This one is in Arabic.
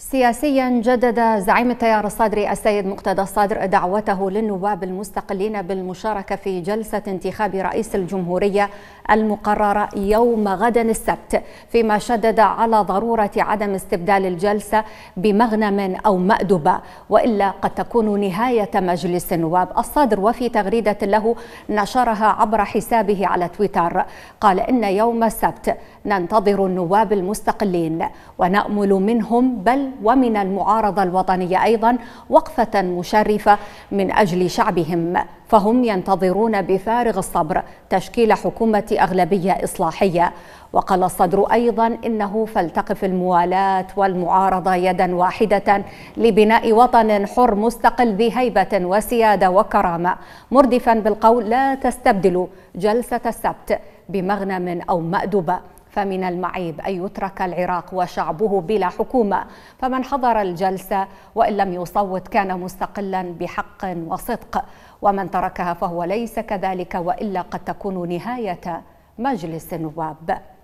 سياسيا جدد زعيم التيار الصدري السيد مقتدى الصدر دعوته للنواب المستقلين بالمشاركه في جلسه انتخاب رئيس الجمهوريه المقررة يوم غد السبت فيما شدد على ضرورة عدم استبدال الجلسة بمغنم أو مأدبة وإلا قد تكون نهاية مجلس النواب الصادر وفي تغريدة له نشرها عبر حسابه على تويتر قال إن يوم السبت ننتظر النواب المستقلين ونأمل منهم بل ومن المعارضة الوطنية أيضا وقفة مشرفة من أجل شعبهم فهم ينتظرون بفارغ الصبر تشكيل حكومة أغلبية إصلاحية وقال الصدر أيضا إنه فلتقف الموالاة والمعارضة يدا واحدة لبناء وطن حر مستقل بهيبة وسيادة وكرامة مردفا بالقول لا تستبدلوا جلسة السبت بمغنم أو مأدبة فمن المعيب أن يترك العراق وشعبه بلا حكومة فمن حضر الجلسة وإن لم يصوت كان مستقلا بحق وصدق ومن تركها فهو ليس كذلك وإلا قد تكون نهاية مجلس النواب